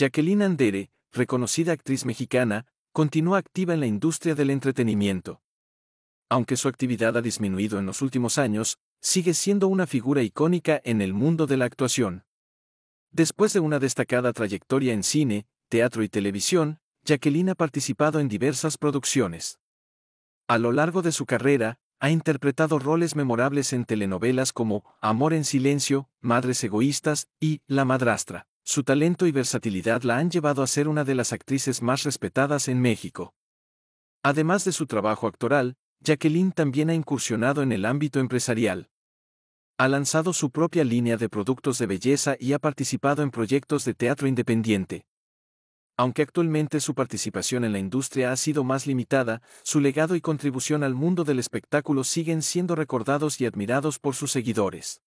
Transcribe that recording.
Jacqueline Andere, reconocida actriz mexicana, continúa activa en la industria del entretenimiento. Aunque su actividad ha disminuido en los últimos años, sigue siendo una figura icónica en el mundo de la actuación. Después de una destacada trayectoria en cine, teatro y televisión, Jacqueline ha participado en diversas producciones. A lo largo de su carrera, ha interpretado roles memorables en telenovelas como Amor en Silencio, Madres Egoístas y La Madrastra. Su talento y versatilidad la han llevado a ser una de las actrices más respetadas en México. Además de su trabajo actoral, Jacqueline también ha incursionado en el ámbito empresarial. Ha lanzado su propia línea de productos de belleza y ha participado en proyectos de teatro independiente. Aunque actualmente su participación en la industria ha sido más limitada, su legado y contribución al mundo del espectáculo siguen siendo recordados y admirados por sus seguidores.